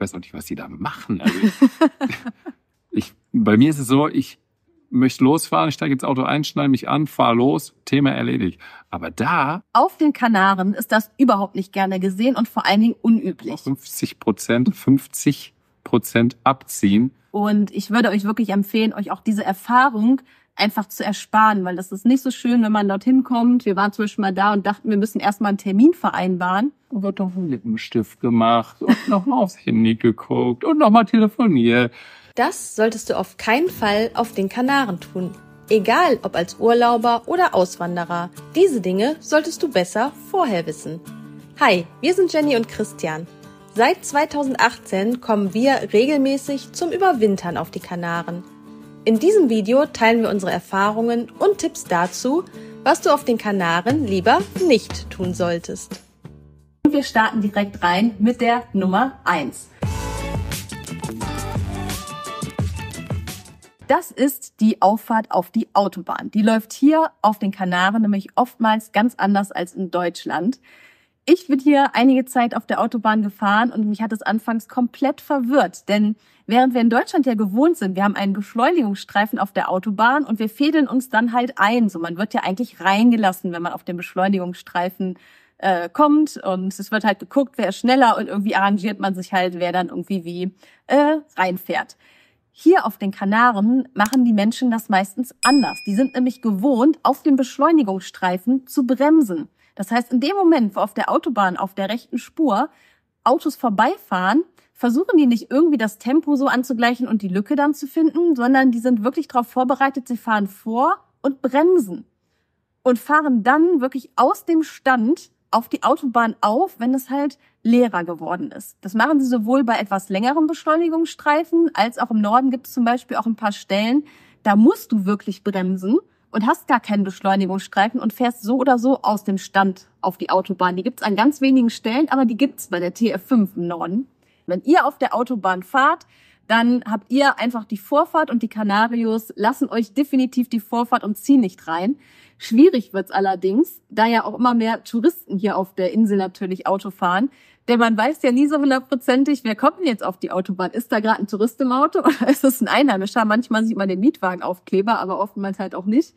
ich weiß auch nicht, was die da machen. Also ich, ich, bei mir ist es so, ich möchte losfahren, ich steige ins Auto ein, schneide mich an, fahre los, Thema erledigt. Aber da. Auf den Kanaren ist das überhaupt nicht gerne gesehen und vor allen Dingen unüblich. 50 Prozent, 50 Prozent abziehen. Und ich würde euch wirklich empfehlen, euch auch diese Erfahrung einfach zu ersparen, weil das ist nicht so schön, wenn man dorthin kommt. Wir waren zum Beispiel mal da und dachten, wir müssen erstmal einen Termin vereinbaren. Und wird noch einen Lippenstift gemacht und nochmal aufs Handy geguckt und nochmal telefoniert. Das solltest du auf keinen Fall auf den Kanaren tun. Egal ob als Urlauber oder Auswanderer, diese Dinge solltest du besser vorher wissen. Hi, wir sind Jenny und Christian. Seit 2018 kommen wir regelmäßig zum Überwintern auf die Kanaren. In diesem Video teilen wir unsere Erfahrungen und Tipps dazu, was du auf den Kanaren lieber nicht tun solltest. Und wir starten direkt rein mit der Nummer 1. Das ist die Auffahrt auf die Autobahn. Die läuft hier auf den Kanaren nämlich oftmals ganz anders als in Deutschland. Ich bin hier einige Zeit auf der Autobahn gefahren und mich hat es anfangs komplett verwirrt, denn Während wir in Deutschland ja gewohnt sind, wir haben einen Beschleunigungsstreifen auf der Autobahn und wir fädeln uns dann halt ein. So, man wird ja eigentlich reingelassen, wenn man auf den Beschleunigungsstreifen äh, kommt und es wird halt geguckt, wer ist schneller und irgendwie arrangiert man sich halt, wer dann irgendwie wie äh, reinfährt. Hier auf den Kanaren machen die Menschen das meistens anders. Die sind nämlich gewohnt, auf dem Beschleunigungsstreifen zu bremsen. Das heißt, in dem Moment, wo auf der Autobahn auf der rechten Spur Autos vorbeifahren, versuchen die nicht irgendwie das Tempo so anzugleichen und die Lücke dann zu finden, sondern die sind wirklich darauf vorbereitet, sie fahren vor und bremsen und fahren dann wirklich aus dem Stand auf die Autobahn auf, wenn es halt leerer geworden ist. Das machen sie sowohl bei etwas längeren Beschleunigungsstreifen als auch im Norden gibt es zum Beispiel auch ein paar Stellen, da musst du wirklich bremsen und hast gar keinen Beschleunigungsstreifen und fährst so oder so aus dem Stand auf die Autobahn. Die gibt es an ganz wenigen Stellen, aber die gibt es bei der TF5 im Norden. Wenn ihr auf der Autobahn fahrt, dann habt ihr einfach die Vorfahrt und die Kanarios lassen euch definitiv die Vorfahrt und ziehen nicht rein. Schwierig wird's allerdings, da ja auch immer mehr Touristen hier auf der Insel natürlich Auto fahren. Denn man weiß ja nie so hundertprozentig, wer kommt denn jetzt auf die Autobahn? Ist da gerade ein Tourist im Auto oder ist es ein Einheimischer? Manchmal sieht man den Mietwagenaufkleber, aber oftmals halt auch nicht.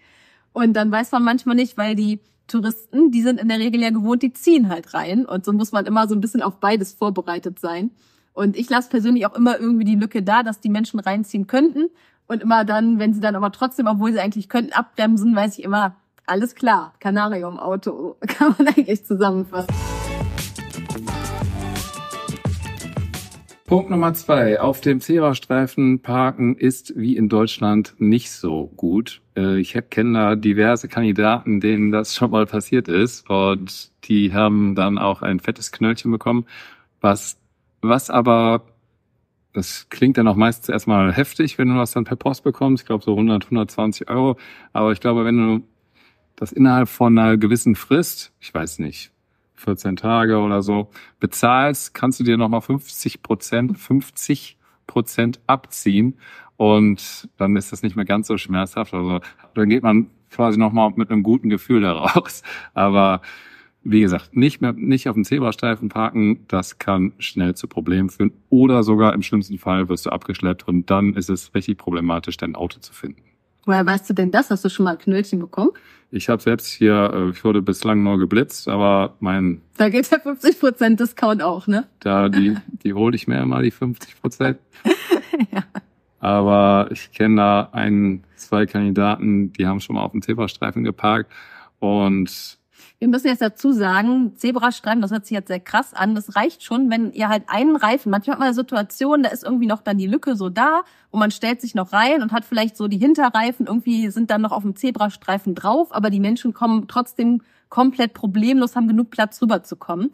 Und dann weiß man manchmal nicht, weil die Touristen, die sind in der Regel ja gewohnt, die ziehen halt rein. Und so muss man immer so ein bisschen auf beides vorbereitet sein. Und ich lasse persönlich auch immer irgendwie die Lücke da, dass die Menschen reinziehen könnten. Und immer dann, wenn sie dann aber trotzdem, obwohl sie eigentlich könnten, abbremsen, weiß ich immer, alles klar, Kanarium Auto, kann man eigentlich zusammenfassen. Punkt Nummer zwei. Auf dem Zebrastreifen parken ist wie in Deutschland nicht so gut. Äh, ich kenne da diverse Kandidaten, denen das schon mal passiert ist. Und die haben dann auch ein fettes Knöllchen bekommen, was was aber, das klingt dann auch meistens erstmal heftig, wenn du das dann per Post bekommst. Ich glaube so 100, 120 Euro. Aber ich glaube, wenn du das innerhalb von einer gewissen Frist, ich weiß nicht, 14 Tage oder so, bezahlst, kannst du dir nochmal 50 Prozent, 50 Prozent abziehen. Und dann ist das nicht mehr ganz so schmerzhaft. Also dann geht man quasi nochmal mit einem guten Gefühl daraus. Aber wie gesagt, nicht mehr, nicht auf dem Zebrastreifen parken, das kann schnell zu Problemen führen. Oder sogar im schlimmsten Fall wirst du abgeschleppt und dann ist es richtig problematisch, dein Auto zu finden. Woher weißt du denn das? Hast du schon mal ein Knöllchen bekommen? Ich habe selbst hier, äh, ich wurde bislang nur geblitzt, aber mein... Da geht der 50% Discount auch, ne? Da, die, die hole ich mir immer, die 50%. ja. Aber ich kenne da einen, zwei Kandidaten, die haben schon mal auf dem Zebrastreifen geparkt und wir müssen jetzt dazu sagen, Zebrastreifen, das hört sich jetzt sehr krass an. Das reicht schon, wenn ihr halt einen Reifen, manchmal hat man eine Situation, da ist irgendwie noch dann die Lücke so da und man stellt sich noch rein und hat vielleicht so die Hinterreifen irgendwie sind dann noch auf dem Zebrastreifen drauf, aber die Menschen kommen trotzdem komplett problemlos, haben genug Platz rüberzukommen.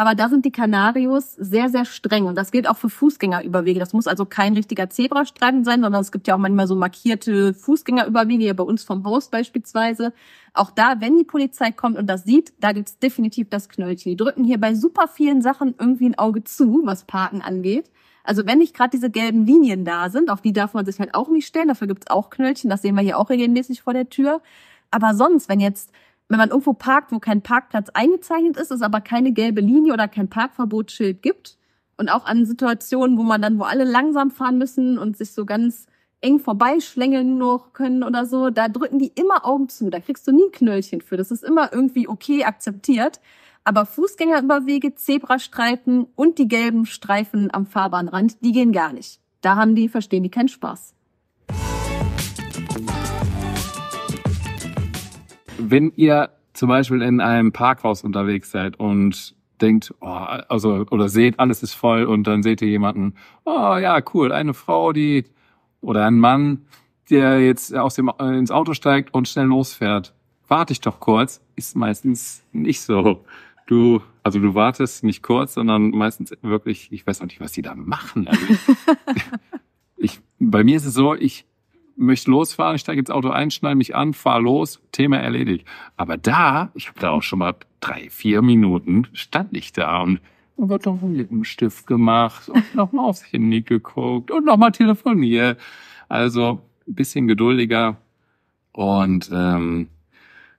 Aber da sind die Kanarios sehr, sehr streng. Und das gilt auch für Fußgängerüberwege. Das muss also kein richtiger Zebrastreifen sein, sondern es gibt ja auch manchmal so markierte Fußgängerüberwege, hier bei uns vom Haus beispielsweise. Auch da, wenn die Polizei kommt und das sieht, da gibt's definitiv das Knöllchen. Die drücken hier bei super vielen Sachen irgendwie ein Auge zu, was Parken angeht. Also wenn nicht gerade diese gelben Linien da sind, auf die darf man sich halt auch nicht stellen, dafür gibt's auch Knöllchen, das sehen wir hier auch regelmäßig vor der Tür. Aber sonst, wenn jetzt wenn man irgendwo parkt, wo kein Parkplatz eingezeichnet ist, es aber keine gelbe Linie oder kein Parkverbotsschild gibt und auch an Situationen, wo man dann, wo alle langsam fahren müssen und sich so ganz eng vorbeischlängeln noch können oder so, da drücken die immer Augen zu. Da kriegst du nie ein Knöllchen für. Das ist immer irgendwie okay akzeptiert. Aber Fußgängerüberwege, Zebrastreifen und die gelben Streifen am Fahrbahnrand, die gehen gar nicht. Da haben die, verstehen die keinen Spaß. wenn ihr zum Beispiel in einem Parkhaus unterwegs seid und denkt, oh, also oder seht, alles ist voll und dann seht ihr jemanden, oh ja, cool, eine Frau, die oder ein Mann, der jetzt aus dem äh, ins Auto steigt und schnell losfährt. Warte ich doch kurz, ist meistens nicht so. Du, also du wartest nicht kurz, sondern meistens wirklich, ich weiß auch nicht, was die da machen. Also ich, ich, bei mir ist es so, ich möchte losfahren, ich steige ins Auto ein, schneide mich an, fahre los, Thema erledigt. Aber da, ich habe da auch schon mal drei, vier Minuten, stand ich da und wird noch einen Lippenstift gemacht und nochmal aufs Handy geguckt und nochmal telefoniert. Also ein bisschen geduldiger und ähm,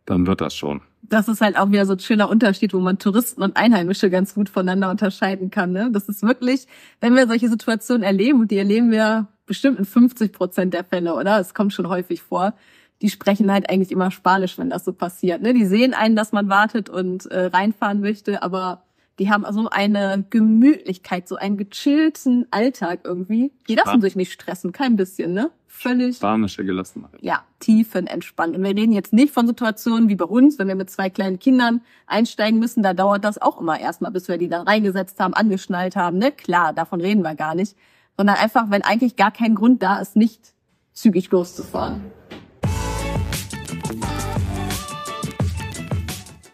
dann wird das schon. Das ist halt auch wieder so ein schöner Unterschied, wo man Touristen und Einheimische ganz gut voneinander unterscheiden kann. Ne? Das ist wirklich, wenn wir solche Situationen erleben, und die erleben wir bestimmt in 50 Prozent der Fälle, oder? Es kommt schon häufig vor. Die sprechen halt eigentlich immer Spanisch, wenn das so passiert. Ne? Die sehen einen, dass man wartet und äh, reinfahren möchte, aber die haben also eine Gemütlichkeit, so einen gechillten Alltag irgendwie. Die lassen Span sich nicht stressen, kein bisschen, ne? Völlig. Spanische Gelassenheit. Ja, tiefenentspannt. Und wir reden jetzt nicht von Situationen wie bei uns, wenn wir mit zwei kleinen Kindern einsteigen müssen, da dauert das auch immer erstmal, bis wir die dann reingesetzt haben, angeschnallt haben, ne? Klar, davon reden wir gar nicht sondern einfach, wenn eigentlich gar kein Grund da ist, nicht zügig loszufahren.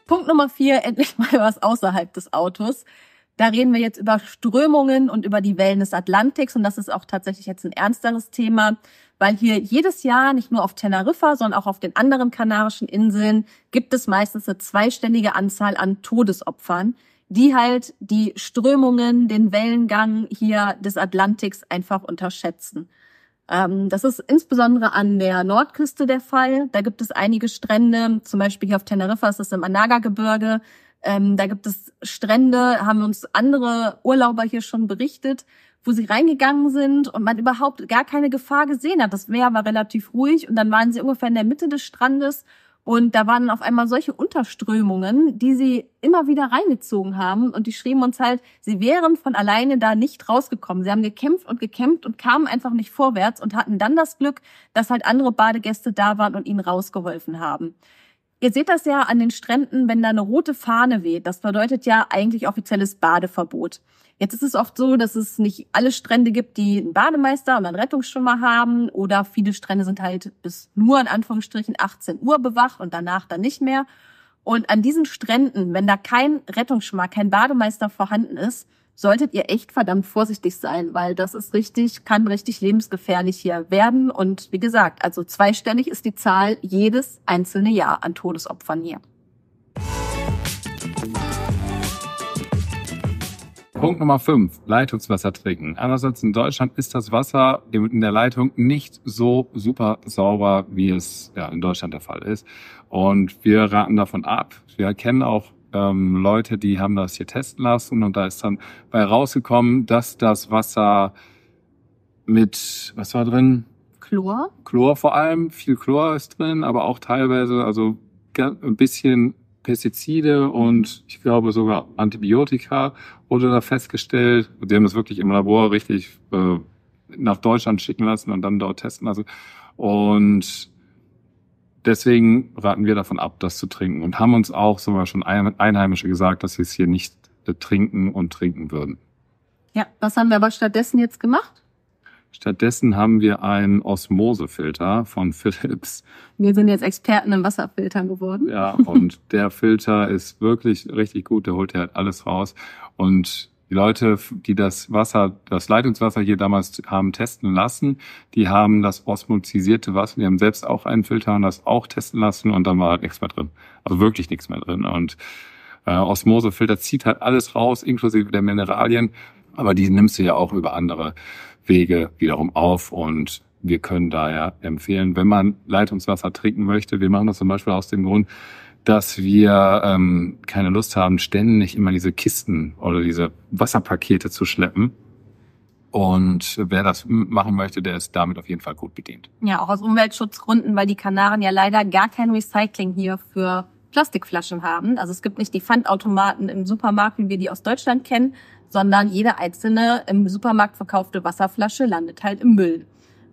Punkt Nummer vier, endlich mal was außerhalb des Autos. Da reden wir jetzt über Strömungen und über die Wellen des Atlantiks und das ist auch tatsächlich jetzt ein ernsteres Thema, weil hier jedes Jahr nicht nur auf Teneriffa, sondern auch auf den anderen Kanarischen Inseln gibt es meistens eine zweistellige Anzahl an Todesopfern die halt die Strömungen, den Wellengang hier des Atlantiks einfach unterschätzen. Ähm, das ist insbesondere an der Nordküste der Fall. Da gibt es einige Strände, zum Beispiel hier auf Teneriffa ist es im Anaga-Gebirge. Ähm, da gibt es Strände, haben uns andere Urlauber hier schon berichtet, wo sie reingegangen sind und man überhaupt gar keine Gefahr gesehen hat. Das Meer war relativ ruhig und dann waren sie ungefähr in der Mitte des Strandes und da waren auf einmal solche Unterströmungen, die sie immer wieder reingezogen haben. Und die schrieben uns halt, sie wären von alleine da nicht rausgekommen. Sie haben gekämpft und gekämpft und kamen einfach nicht vorwärts und hatten dann das Glück, dass halt andere Badegäste da waren und ihnen rausgeholfen haben. Ihr seht das ja an den Stränden, wenn da eine rote Fahne weht. Das bedeutet ja eigentlich offizielles Badeverbot. Jetzt ist es oft so, dass es nicht alle Strände gibt, die einen Bademeister und einen Rettungsschwimmer haben oder viele Strände sind halt bis nur in Anführungsstrichen 18 Uhr bewacht und danach dann nicht mehr. Und an diesen Stränden, wenn da kein Rettungsschwimmer, kein Bademeister vorhanden ist, solltet ihr echt verdammt vorsichtig sein, weil das ist richtig, kann richtig lebensgefährlich hier werden. Und wie gesagt, also zweistellig ist die Zahl jedes einzelne Jahr an Todesopfern hier. Punkt Nummer 5, Leitungswasser trinken. Andererseits in Deutschland ist das Wasser in der Leitung nicht so super sauber, wie es ja, in Deutschland der Fall ist. Und wir raten davon ab. Wir erkennen auch ähm, Leute, die haben das hier testen lassen und da ist dann bei rausgekommen, dass das Wasser mit, was war drin? Chlor. Chlor vor allem, viel Chlor ist drin, aber auch teilweise, also ein bisschen Pestizide und ich glaube sogar Antibiotika wurde da festgestellt. Und die haben das wirklich im Labor richtig äh, nach Deutschland schicken lassen und dann dort testen lassen. Und deswegen raten wir davon ab, das zu trinken und haben uns auch sogar schon Einheimische gesagt, dass sie es hier nicht trinken und trinken würden. Ja, was haben wir aber stattdessen jetzt gemacht? Stattdessen haben wir einen Osmosefilter von Philips. Wir sind jetzt Experten im Wasserfiltern geworden. Ja, und der Filter ist wirklich richtig gut. Der holt ja halt alles raus. Und die Leute, die das Wasser, das Leitungswasser hier damals haben testen lassen, die haben das osmotisierte Wasser, die haben selbst auch einen Filter und das auch testen lassen und dann war halt nichts mehr drin. Also wirklich nichts mehr drin. Und äh, Osmosefilter zieht halt alles raus, inklusive der Mineralien. Aber die nimmst du ja auch über andere Wege wiederum auf und wir können daher empfehlen, wenn man Leitungswasser trinken möchte, wir machen das zum Beispiel aus dem Grund, dass wir ähm, keine Lust haben, ständig immer diese Kisten oder diese Wasserpakete zu schleppen. Und wer das machen möchte, der ist damit auf jeden Fall gut bedient. Ja, auch aus Umweltschutzgründen, weil die Kanaren ja leider gar kein Recycling hier für Plastikflaschen haben. Also es gibt nicht die Pfandautomaten im Supermarkt, wie wir die aus Deutschland kennen, sondern jede einzelne im Supermarkt verkaufte Wasserflasche landet halt im Müll.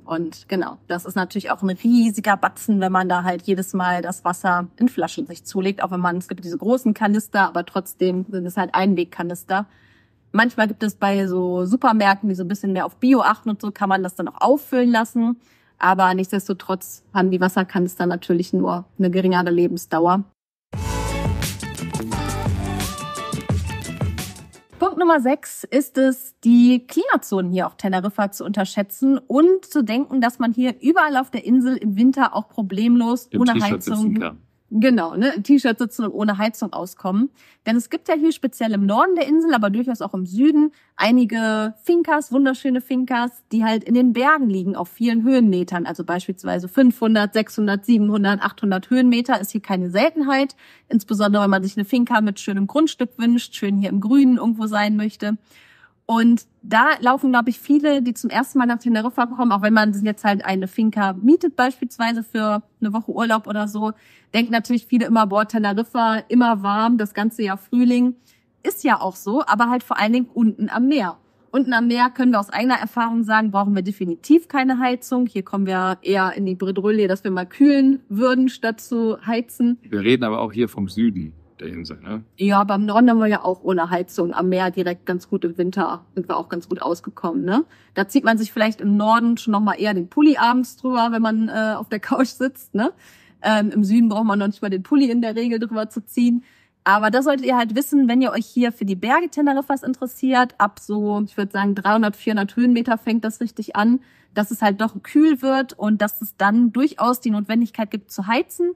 Und genau, das ist natürlich auch ein riesiger Batzen, wenn man da halt jedes Mal das Wasser in Flaschen sich zulegt. Auch wenn man, es gibt diese großen Kanister, aber trotzdem sind es halt Einwegkanister. Manchmal gibt es bei so Supermärkten, die so ein bisschen mehr auf Bio achten und so, kann man das dann auch auffüllen lassen. Aber nichtsdestotrotz haben die Wasserkanister natürlich nur eine geringere Lebensdauer. Nummer sechs ist es, die Klimazonen hier auf Teneriffa zu unterschätzen und zu denken, dass man hier überall auf der Insel im Winter auch problemlos Im ohne Heizung Genau, ne? T-Shirt sitzen und ohne Heizung auskommen. Denn es gibt ja hier speziell im Norden der Insel, aber durchaus auch im Süden, einige Finkas, wunderschöne Finkas, die halt in den Bergen liegen, auf vielen Höhenmetern. Also beispielsweise 500, 600, 700, 800 Höhenmeter ist hier keine Seltenheit. Insbesondere, wenn man sich eine Finca mit schönem Grundstück wünscht, schön hier im Grünen irgendwo sein möchte. Und da laufen, glaube ich, viele, die zum ersten Mal nach Teneriffa kommen, auch wenn man jetzt halt eine Finca mietet, beispielsweise für eine Woche Urlaub oder so, denken natürlich viele immer, boah, Teneriffa, immer warm, das ganze Jahr Frühling. Ist ja auch so, aber halt vor allen Dingen unten am Meer. Unten am Meer können wir aus eigener Erfahrung sagen, brauchen wir definitiv keine Heizung. Hier kommen wir eher in die Bredouille, dass wir mal kühlen würden, statt zu heizen. Wir reden aber auch hier vom Süden der Insel, ne? Ja, beim Norden haben wir ja auch ohne Heizung am Meer direkt ganz gut im Winter sind wir auch ganz gut ausgekommen, ne? Da zieht man sich vielleicht im Norden schon nochmal eher den Pulli abends drüber, wenn man äh, auf der Couch sitzt, ne? Ähm, Im Süden braucht man noch nicht mal den Pulli in der Regel drüber zu ziehen. Aber das solltet ihr halt wissen, wenn ihr euch hier für die Berge Teneriffas interessiert. Ab so, ich würde sagen, 300, 400 Höhenmeter fängt das richtig an, dass es halt doch kühl wird und dass es dann durchaus die Notwendigkeit gibt zu heizen.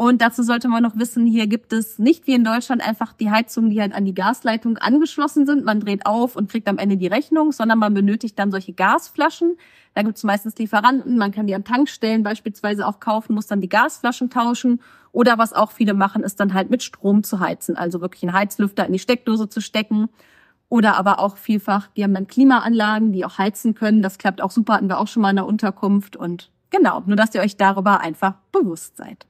Und dazu sollte man noch wissen, hier gibt es nicht wie in Deutschland einfach die Heizungen, die halt an die Gasleitung angeschlossen sind. Man dreht auf und kriegt am Ende die Rechnung, sondern man benötigt dann solche Gasflaschen. Da gibt es meistens Lieferanten, man kann die an Tankstellen beispielsweise auch kaufen, muss dann die Gasflaschen tauschen. Oder was auch viele machen, ist dann halt mit Strom zu heizen, also wirklich einen Heizlüfter in die Steckdose zu stecken. Oder aber auch vielfach, die haben dann Klimaanlagen, die auch heizen können. Das klappt auch super, hatten wir auch schon mal in der Unterkunft. Und genau, nur dass ihr euch darüber einfach bewusst seid.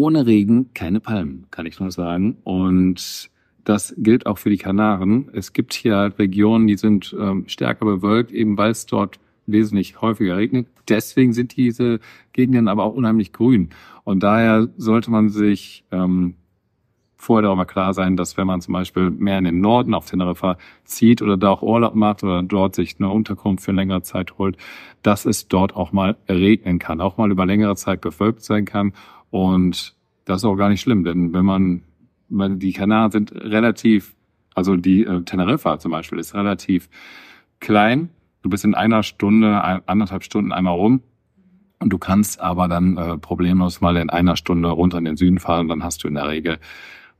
ohne Regen keine Palmen, kann ich nur sagen. Und das gilt auch für die Kanaren. Es gibt hier halt Regionen, die sind ähm, stärker bewölkt, eben weil es dort wesentlich häufiger regnet. Deswegen sind diese Gegenden aber auch unheimlich grün. Und daher sollte man sich ähm, vorher mal klar sein, dass wenn man zum Beispiel mehr in den Norden auf Teneriffa zieht oder da auch Urlaub macht oder dort sich eine Unterkunft für längere Zeit holt, dass es dort auch mal regnen kann, auch mal über längere Zeit bewölkt sein kann und das ist auch gar nicht schlimm, denn wenn man, man die Kanaren sind relativ, also die äh, Teneriffa zum Beispiel ist relativ klein. Du bist in einer Stunde, anderthalb Stunden einmal rum. Und du kannst aber dann äh, problemlos mal in einer Stunde runter in den Süden fahren. Und Dann hast du in der Regel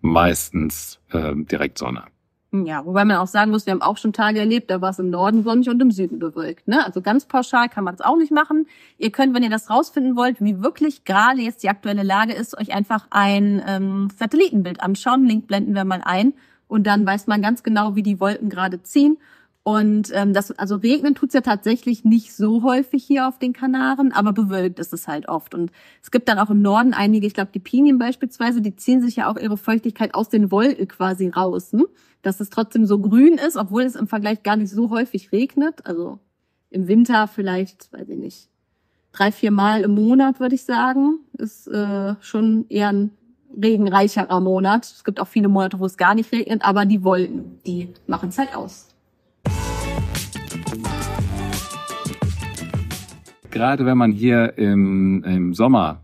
meistens äh, direkt Sonne. Ja, wobei man auch sagen muss, wir haben auch schon Tage erlebt, da war es im Norden sonnig und im Süden bewölkt. Ne? Also ganz pauschal kann man es auch nicht machen. Ihr könnt, wenn ihr das rausfinden wollt, wie wirklich gerade jetzt die aktuelle Lage ist, euch einfach ein ähm, Satellitenbild anschauen. Link blenden wir mal ein. Und dann weiß man ganz genau, wie die Wolken gerade ziehen. Und ähm, das, also regnen tut es ja tatsächlich nicht so häufig hier auf den Kanaren, aber bewölkt ist es halt oft. Und es gibt dann auch im Norden einige, ich glaube die Pinien beispielsweise, die ziehen sich ja auch ihre Feuchtigkeit aus den Wolken quasi raus, ne? dass es trotzdem so grün ist, obwohl es im Vergleich gar nicht so häufig regnet. Also im Winter vielleicht, weiß ich nicht, drei, vier Mal im Monat würde ich sagen, ist äh, schon eher ein regenreicherer Monat. Es gibt auch viele Monate, wo es gar nicht regnet, aber die Wolken, die machen es halt aus. gerade wenn man hier im, im Sommer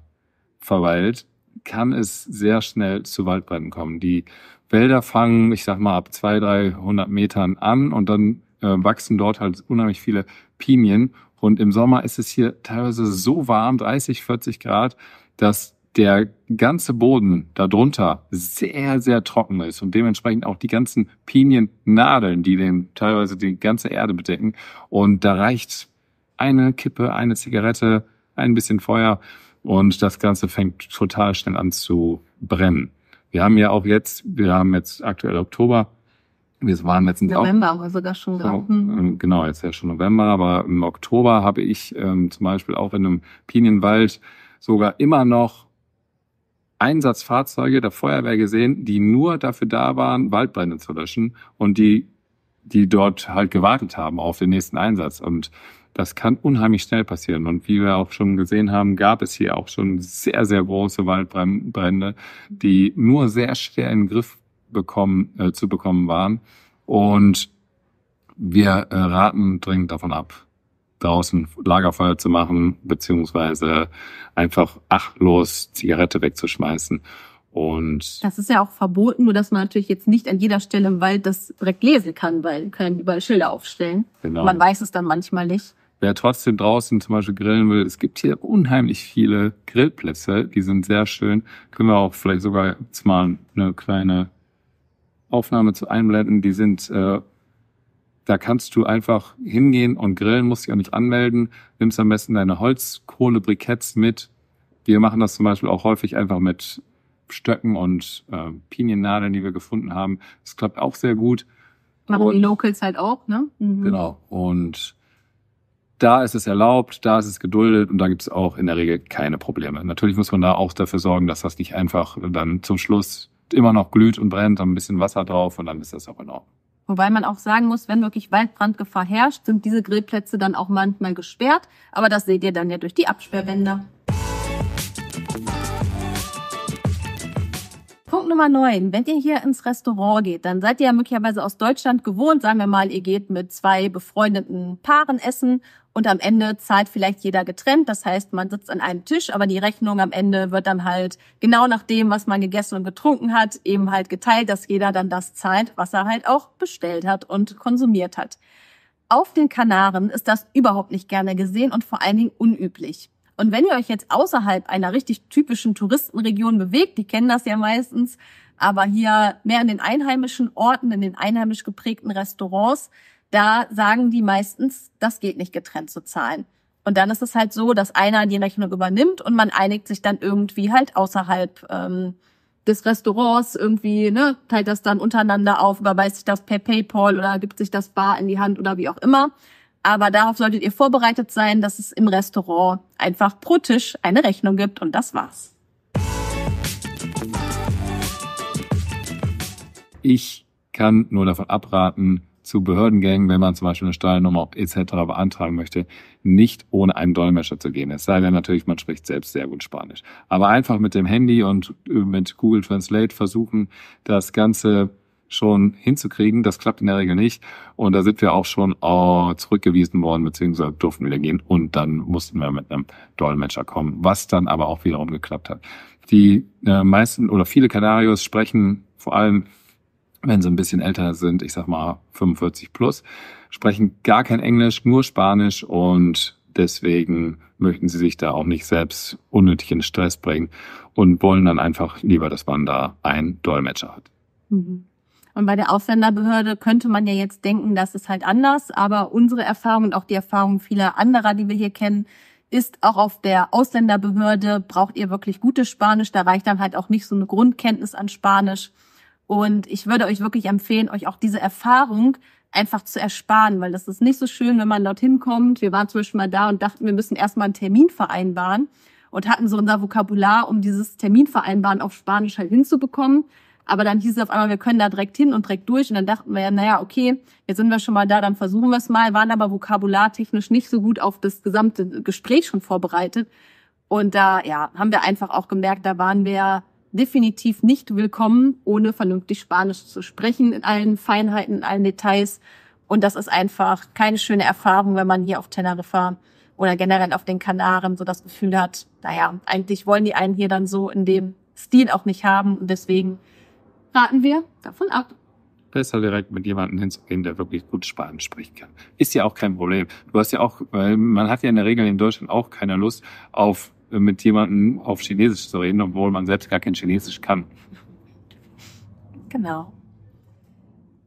verweilt, kann es sehr schnell zu Waldbränden kommen. Die Wälder fangen, ich sag mal, ab 200, 300 Metern an und dann äh, wachsen dort halt unheimlich viele Pinien. Und im Sommer ist es hier teilweise so warm, 30, 40 Grad, dass der ganze Boden darunter sehr, sehr trocken ist und dementsprechend auch die ganzen Piniennadeln, die den teilweise die ganze Erde bedecken. Und da reicht eine Kippe, eine Zigarette, ein bisschen Feuer und das Ganze fängt total schnell an zu brennen. Wir haben ja auch jetzt, wir haben jetzt aktuell Oktober, wir waren letztens November auch, haben wir sogar schon gehabt. Ähm, hm. Genau, jetzt ja schon November, aber im Oktober habe ich ähm, zum Beispiel auch in einem Pinienwald sogar immer noch Einsatzfahrzeuge der Feuerwehr gesehen, die nur dafür da waren, Waldbrände zu löschen und die, die dort halt gewartet haben auf den nächsten Einsatz. Und das kann unheimlich schnell passieren. Und wie wir auch schon gesehen haben, gab es hier auch schon sehr, sehr große Waldbrände, die nur sehr schwer in den Griff bekommen, äh, zu bekommen waren. Und wir äh, raten dringend davon ab, draußen Lagerfeuer zu machen, beziehungsweise einfach achtlos Zigarette wegzuschmeißen. Und das ist ja auch verboten, nur dass man natürlich jetzt nicht an jeder Stelle im Wald das direkt lesen kann, weil können überall Schilder aufstellen. Genau. Man weiß es dann manchmal nicht wer trotzdem draußen zum Beispiel grillen will, es gibt hier unheimlich viele Grillplätze, die sind sehr schön. Können wir auch vielleicht sogar jetzt mal eine kleine Aufnahme zu einblenden. Die sind, äh, da kannst du einfach hingehen und grillen, musst dich auch nicht anmelden, nimmst am besten deine Holzkohle-Briketts mit. Wir machen das zum Beispiel auch häufig einfach mit Stöcken und äh, Piniennadeln, die wir gefunden haben. Das klappt auch sehr gut. Machen die Locals halt auch, ne? Mhm. Genau. Und da ist es erlaubt, da ist es geduldet und da gibt es auch in der Regel keine Probleme. Natürlich muss man da auch dafür sorgen, dass das nicht einfach dann zum Schluss immer noch glüht und brennt, dann ein bisschen Wasser drauf und dann ist das auch in Ordnung. Wobei man auch sagen muss, wenn wirklich Waldbrandgefahr herrscht, sind diese Grillplätze dann auch manchmal gesperrt. Aber das seht ihr dann ja durch die Absperrbänder. Punkt Nummer 9. Wenn ihr hier ins Restaurant geht, dann seid ihr ja möglicherweise aus Deutschland gewohnt. Sagen wir mal, ihr geht mit zwei befreundeten Paaren essen und am Ende zahlt vielleicht jeder getrennt. Das heißt, man sitzt an einem Tisch, aber die Rechnung am Ende wird dann halt genau nach dem, was man gegessen und getrunken hat, eben halt geteilt, dass jeder dann das zahlt, was er halt auch bestellt hat und konsumiert hat. Auf den Kanaren ist das überhaupt nicht gerne gesehen und vor allen Dingen unüblich. Und wenn ihr euch jetzt außerhalb einer richtig typischen Touristenregion bewegt, die kennen das ja meistens, aber hier mehr in den einheimischen Orten, in den einheimisch geprägten Restaurants, da sagen die meistens, das geht nicht getrennt zu zahlen. Und dann ist es halt so, dass einer die Rechnung übernimmt und man einigt sich dann irgendwie halt außerhalb ähm, des Restaurants irgendwie, ne, teilt das dann untereinander auf, überweist sich das per PayPal oder gibt sich das bar in die Hand oder wie auch immer. Aber darauf solltet ihr vorbereitet sein, dass es im Restaurant einfach pro Tisch eine Rechnung gibt und das war's. Ich kann nur davon abraten, zu Behördengängen, wenn man zum Beispiel eine Steuernummer etc. beantragen möchte, nicht ohne einen Dolmetscher zu gehen. Es sei denn natürlich, man spricht selbst sehr gut Spanisch. Aber einfach mit dem Handy und äh, mit Google Translate versuchen, das Ganze schon hinzukriegen. Das klappt in der Regel nicht. Und da sind wir auch schon oh, zurückgewiesen worden, beziehungsweise durften wieder gehen. Und dann mussten wir mit einem Dolmetscher kommen, was dann aber auch wiederum geklappt hat. Die äh, meisten oder viele Kanarios sprechen vor allem, wenn sie ein bisschen älter sind, ich sag mal 45 plus, sprechen gar kein Englisch, nur Spanisch und deswegen möchten sie sich da auch nicht selbst unnötig in Stress bringen und wollen dann einfach lieber, dass man da einen Dolmetscher hat. Mhm. Und bei der Ausländerbehörde könnte man ja jetzt denken, das ist halt anders. Aber unsere Erfahrung und auch die Erfahrung vieler anderer, die wir hier kennen, ist auch auf der Ausländerbehörde braucht ihr wirklich gutes Spanisch. Da reicht dann halt auch nicht so eine Grundkenntnis an Spanisch. Und ich würde euch wirklich empfehlen, euch auch diese Erfahrung einfach zu ersparen, weil das ist nicht so schön, wenn man dorthin kommt. Wir waren zum Beispiel mal da und dachten, wir müssen erstmal einen Termin vereinbaren und hatten so unser Vokabular, um dieses Termin vereinbaren auf Spanisch halt hinzubekommen. Aber dann hieß es auf einmal, wir können da direkt hin und direkt durch. Und dann dachten wir ja, naja, okay, jetzt sind wir schon mal da, dann versuchen wir es mal, waren aber vokabulartechnisch nicht so gut auf das gesamte Gespräch schon vorbereitet. Und da, ja, haben wir einfach auch gemerkt, da waren wir definitiv nicht willkommen, ohne vernünftig Spanisch zu sprechen, in allen Feinheiten, in allen Details. Und das ist einfach keine schöne Erfahrung, wenn man hier auf Teneriffa oder generell auf den Kanaren so das Gefühl hat, naja, eigentlich wollen die einen hier dann so in dem Stil auch nicht haben. Und deswegen raten wir davon ab. Besser direkt mit jemandem hinzugehen, der wirklich gut Spanisch sprechen kann. Ist ja auch kein Problem. Du hast ja auch, weil man hat ja in der Regel in Deutschland auch keine Lust auf äh, mit jemandem auf Chinesisch zu reden, obwohl man selbst gar kein Chinesisch kann. Genau.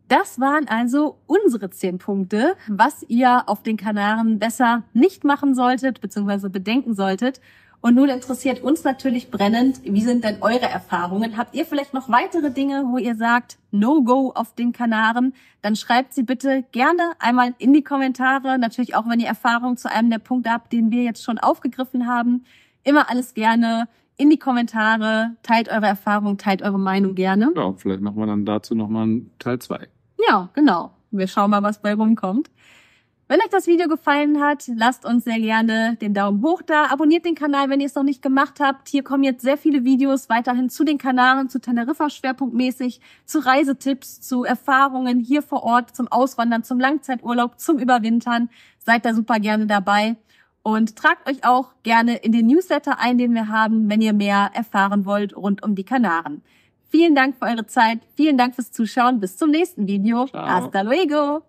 Das waren also unsere zehn Punkte, was ihr auf den Kanaren besser nicht machen solltet beziehungsweise bedenken solltet, und nun interessiert uns natürlich brennend, wie sind denn eure Erfahrungen? Habt ihr vielleicht noch weitere Dinge, wo ihr sagt, No-Go auf den Kanaren? Dann schreibt sie bitte gerne einmal in die Kommentare. Natürlich auch, wenn ihr Erfahrungen zu einem der Punkte habt, den wir jetzt schon aufgegriffen haben. Immer alles gerne in die Kommentare. Teilt eure Erfahrungen, teilt eure Meinung gerne. Ja, vielleicht machen wir dann dazu nochmal einen Teil zwei. Ja, genau. Wir schauen mal, was bei rumkommt. Wenn euch das Video gefallen hat, lasst uns sehr gerne den Daumen hoch da. Abonniert den Kanal, wenn ihr es noch nicht gemacht habt. Hier kommen jetzt sehr viele Videos weiterhin zu den Kanaren, zu Teneriffa schwerpunktmäßig, zu Reisetipps, zu Erfahrungen hier vor Ort, zum Auswandern, zum Langzeiturlaub, zum Überwintern. Seid da super gerne dabei. Und tragt euch auch gerne in den Newsletter ein, den wir haben, wenn ihr mehr erfahren wollt rund um die Kanaren. Vielen Dank für eure Zeit. Vielen Dank fürs Zuschauen. Bis zum nächsten Video. Ciao. Hasta luego.